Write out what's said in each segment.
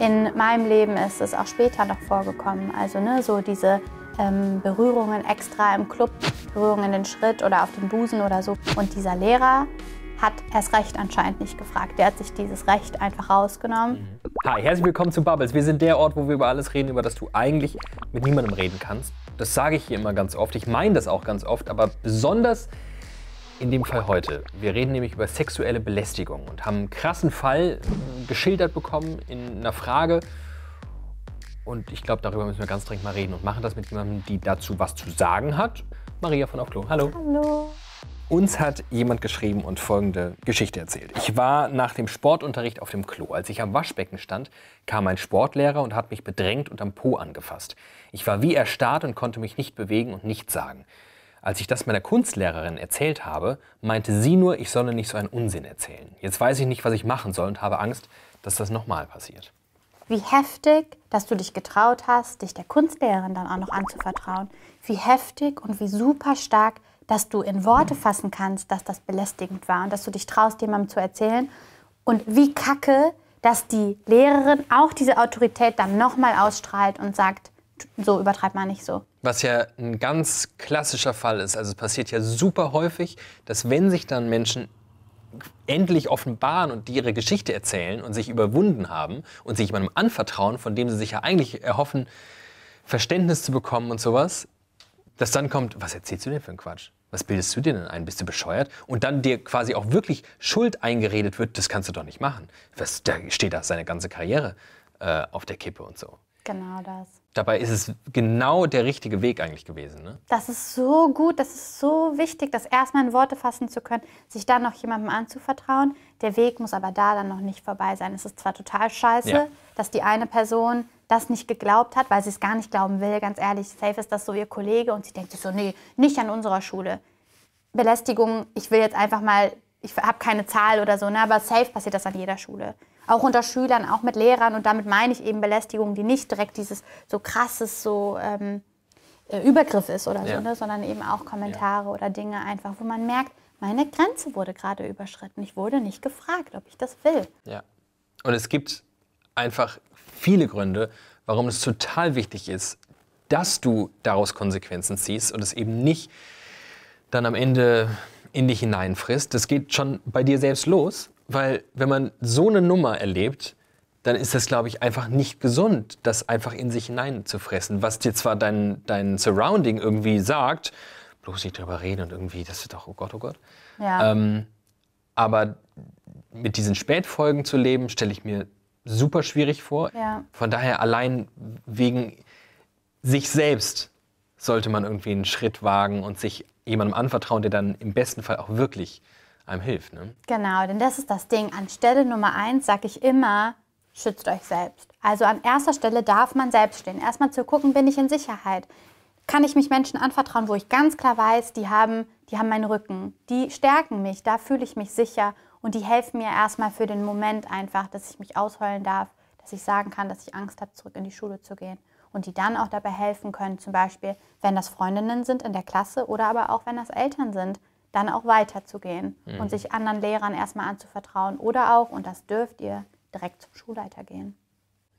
In meinem Leben ist es auch später noch vorgekommen. Also ne, so diese ähm, Berührungen extra im Club, Berührungen in den Schritt oder auf den Busen oder so. Und dieser Lehrer hat erst recht anscheinend nicht gefragt. Der hat sich dieses Recht einfach rausgenommen. Mhm. Hi, herzlich willkommen zu Bubbles. Wir sind der Ort, wo wir über alles reden, über das du eigentlich mit niemandem reden kannst. Das sage ich hier immer ganz oft. Ich meine das auch ganz oft, aber besonders in dem Fall heute. Wir reden nämlich über sexuelle Belästigung und haben einen krassen Fall geschildert bekommen in einer Frage. Und ich glaube, darüber müssen wir ganz dringend mal reden und machen das mit jemandem, die dazu was zu sagen hat. Maria von Aufklärung, hallo. Hallo. Uns hat jemand geschrieben und folgende Geschichte erzählt. Ich war nach dem Sportunterricht auf dem Klo. Als ich am Waschbecken stand, kam ein Sportlehrer und hat mich bedrängt und am Po angefasst. Ich war wie erstarrt und konnte mich nicht bewegen und nichts sagen. Als ich das meiner Kunstlehrerin erzählt habe, meinte sie nur, ich solle nicht so einen Unsinn erzählen. Jetzt weiß ich nicht, was ich machen soll und habe Angst, dass das nochmal passiert. Wie heftig, dass du dich getraut hast, dich der Kunstlehrerin dann auch noch anzuvertrauen. Wie heftig und wie super stark, dass du in Worte fassen kannst, dass das belästigend war und dass du dich traust, jemandem zu erzählen. Und wie kacke, dass die Lehrerin auch diese Autorität dann nochmal ausstrahlt und sagt, so übertreibt man nicht so. Was ja ein ganz klassischer Fall ist. Also es passiert ja super häufig, dass wenn sich dann Menschen endlich offenbaren und die ihre Geschichte erzählen und sich überwunden haben und sich jemandem anvertrauen, von dem sie sich ja eigentlich erhoffen, Verständnis zu bekommen und sowas, dass dann kommt, was erzählst du denn für einen Quatsch? Was bildest du dir denn ein? Bist du bescheuert? Und dann dir quasi auch wirklich Schuld eingeredet wird, das kannst du doch nicht machen. Was, da steht da seine ganze Karriere äh, auf der Kippe und so. Genau das. Dabei ist es genau der richtige Weg eigentlich gewesen. Ne? Das ist so gut, das ist so wichtig, das erstmal in Worte fassen zu können, sich dann noch jemandem anzuvertrauen. Der Weg muss aber da dann noch nicht vorbei sein. Es ist zwar total scheiße, ja. dass die eine Person das nicht geglaubt hat, weil sie es gar nicht glauben will. Ganz ehrlich, safe ist das so ihr Kollege und sie denkt sich so, nee, nicht an unserer Schule. Belästigung, ich will jetzt einfach mal, ich habe keine Zahl oder so, ne, aber safe passiert das an jeder Schule auch unter Schülern, auch mit Lehrern. Und damit meine ich eben Belästigung, die nicht direkt dieses so krasses, so ähm, äh, Übergriff ist oder ja. so, ne? sondern eben auch Kommentare ja. oder Dinge einfach, wo man merkt, meine Grenze wurde gerade überschritten. Ich wurde nicht gefragt, ob ich das will. Ja. Und es gibt einfach viele Gründe, warum es total wichtig ist, dass du daraus Konsequenzen ziehst und es eben nicht dann am Ende in dich hineinfrisst. Das geht schon bei dir selbst los, weil wenn man so eine Nummer erlebt, dann ist das, glaube ich, einfach nicht gesund, das einfach in sich hineinzufressen. Was dir zwar dein, dein Surrounding irgendwie sagt, bloß nicht drüber reden und irgendwie, das ist doch, oh Gott, oh Gott. Ja. Ähm, aber mit diesen Spätfolgen zu leben, stelle ich mir super schwierig vor. Ja. Von daher allein wegen sich selbst sollte man irgendwie einen Schritt wagen und sich jemandem anvertrauen, der dann im besten Fall auch wirklich einem hilft. Ne? Genau, denn das ist das Ding. An Stelle Nummer eins sage ich immer, schützt euch selbst. Also an erster Stelle darf man selbst stehen. Erstmal zu gucken, bin ich in Sicherheit? Kann ich mich Menschen anvertrauen, wo ich ganz klar weiß, die haben, die haben meinen Rücken, die stärken mich, da fühle ich mich sicher und die helfen mir erstmal für den Moment einfach, dass ich mich ausheulen darf, dass ich sagen kann, dass ich Angst habe, zurück in die Schule zu gehen. Und die dann auch dabei helfen können, zum Beispiel, wenn das Freundinnen sind in der Klasse oder aber auch wenn das Eltern sind, dann auch weiterzugehen mhm. und sich anderen Lehrern erstmal anzuvertrauen oder auch, und das dürft ihr, direkt zum Schulleiter gehen.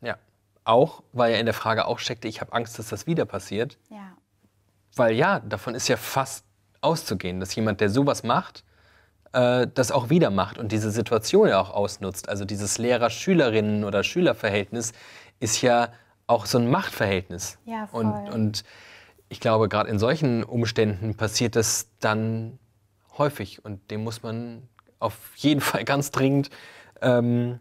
Ja, auch, weil er in der Frage auch steckte, ich habe Angst, dass das wieder passiert. Ja. Weil ja, davon ist ja fast auszugehen, dass jemand, der sowas macht, äh, das auch wieder macht und diese Situation ja auch ausnutzt. Also dieses Lehrer-Schülerinnen- oder Schülerverhältnis ist ja auch so ein Machtverhältnis. Ja, voll. Und, und ich glaube, gerade in solchen Umständen passiert das dann häufig und dem muss man auf jeden Fall ganz dringend ähm,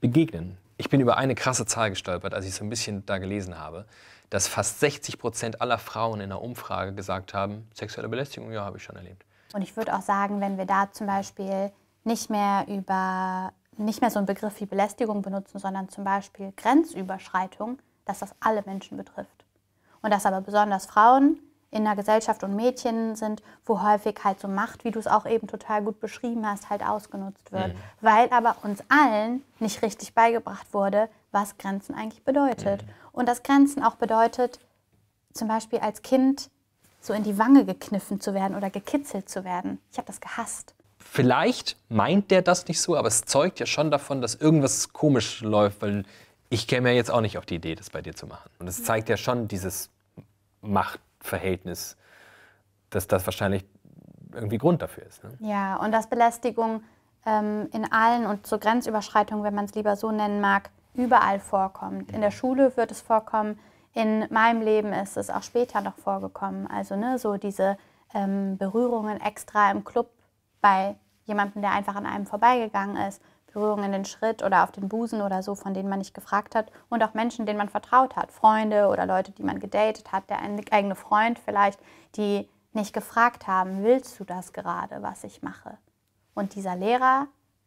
begegnen. Ich bin über eine krasse Zahl gestolpert, als ich so ein bisschen da gelesen habe, dass fast 60 Prozent aller Frauen in einer Umfrage gesagt haben, sexuelle Belästigung, ja, habe ich schon erlebt. Und ich würde auch sagen, wenn wir da zum Beispiel nicht mehr über nicht mehr so einen Begriff wie Belästigung benutzen, sondern zum Beispiel Grenzüberschreitung, dass das alle Menschen betrifft. Und dass aber besonders Frauen in der Gesellschaft und Mädchen sind, wo häufig halt so Macht, wie du es auch eben total gut beschrieben hast, halt ausgenutzt wird. Mhm. Weil aber uns allen nicht richtig beigebracht wurde, was Grenzen eigentlich bedeutet. Mhm. Und dass Grenzen auch bedeutet, zum Beispiel als Kind so in die Wange gekniffen zu werden oder gekitzelt zu werden. Ich habe das gehasst. Vielleicht meint der das nicht so, aber es zeugt ja schon davon, dass irgendwas komisch läuft, weil ich käme ja jetzt auch nicht auf die Idee, das bei dir zu machen. Und es zeigt ja schon dieses Macht. Verhältnis, dass das wahrscheinlich irgendwie Grund dafür ist. Ne? Ja, und dass Belästigung ähm, in allen und zur Grenzüberschreitung, wenn man es lieber so nennen mag, überall vorkommt. In der Schule wird es vorkommen, in meinem Leben ist es auch später noch vorgekommen. Also ne, so diese ähm, Berührungen extra im Club bei jemandem, der einfach an einem vorbeigegangen ist, Berührung in den Schritt oder auf den Busen oder so, von denen man nicht gefragt hat. Und auch Menschen, denen man vertraut hat. Freunde oder Leute, die man gedatet hat, der eigene Freund vielleicht, die nicht gefragt haben, willst du das gerade, was ich mache? Und dieser Lehrer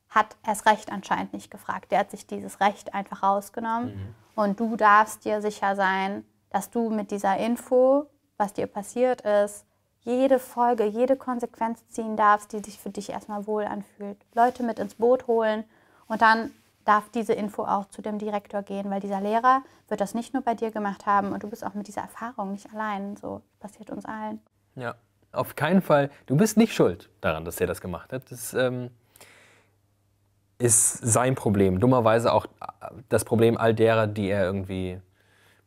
hat erst recht anscheinend nicht gefragt. Der hat sich dieses Recht einfach rausgenommen. Mhm. Und du darfst dir sicher sein, dass du mit dieser Info, was dir passiert ist, jede Folge, jede Konsequenz ziehen darfst, die sich für dich erstmal wohl anfühlt. Leute mit ins Boot holen und dann darf diese Info auch zu dem Direktor gehen, weil dieser Lehrer wird das nicht nur bei dir gemacht haben und du bist auch mit dieser Erfahrung nicht allein. So passiert uns allen. Ja, auf keinen Fall. Du bist nicht schuld daran, dass er das gemacht hat. Das ähm, ist sein Problem. Dummerweise auch das Problem all derer, die er irgendwie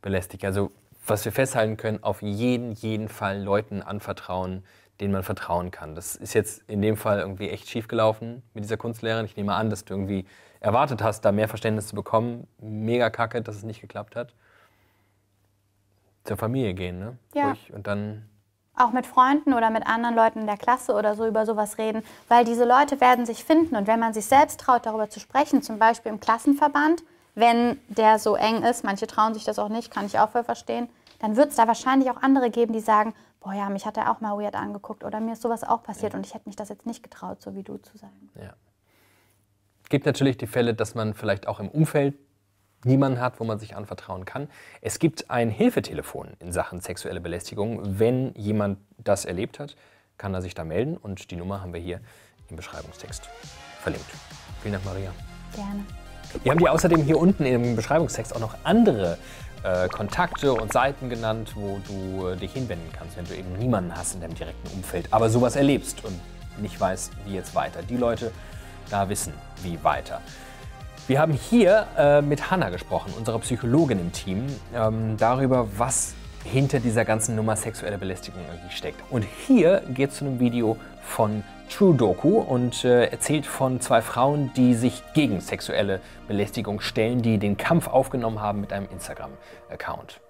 belästigt. Also was wir festhalten können, auf jeden, jeden Fall Leuten anvertrauen, denen man vertrauen kann. Das ist jetzt in dem Fall irgendwie echt schiefgelaufen mit dieser Kunstlehrerin. Ich nehme an, dass du irgendwie erwartet hast, da mehr Verständnis zu bekommen. Mega kacke, dass es nicht geklappt hat. Zur Familie gehen, ne? Ja. Ruhig. Und dann auch mit Freunden oder mit anderen Leuten in der Klasse oder so über sowas reden, weil diese Leute werden sich finden und wenn man sich selbst traut, darüber zu sprechen, zum Beispiel im Klassenverband, wenn der so eng ist, manche trauen sich das auch nicht, kann ich auch voll verstehen, dann wird es da wahrscheinlich auch andere geben, die sagen, boah ja, mich hat er auch mal weird angeguckt oder mir ist sowas auch passiert ja. und ich hätte mich das jetzt nicht getraut, so wie du zu sagen. Ja. Es Gibt natürlich die Fälle, dass man vielleicht auch im Umfeld niemanden hat, wo man sich anvertrauen kann. Es gibt ein Hilfetelefon in Sachen sexuelle Belästigung. Wenn jemand das erlebt hat, kann er sich da melden und die Nummer haben wir hier im Beschreibungstext verlinkt. Vielen Dank, Maria. Gerne. Wir haben dir außerdem hier unten im Beschreibungstext auch noch andere äh, Kontakte und Seiten genannt, wo du äh, dich hinwenden kannst, wenn du eben niemanden hast in deinem direkten Umfeld, aber sowas erlebst und nicht weißt, wie jetzt weiter. Die Leute da wissen, wie weiter. Wir haben hier äh, mit Hanna gesprochen, unserer Psychologin im Team, ähm, darüber, was hinter dieser ganzen Nummer sexuelle Belästigung irgendwie steckt. Und hier geht es zu einem Video von True Doku und äh, erzählt von zwei Frauen, die sich gegen sexuelle Belästigung stellen, die den Kampf aufgenommen haben mit einem Instagram-Account.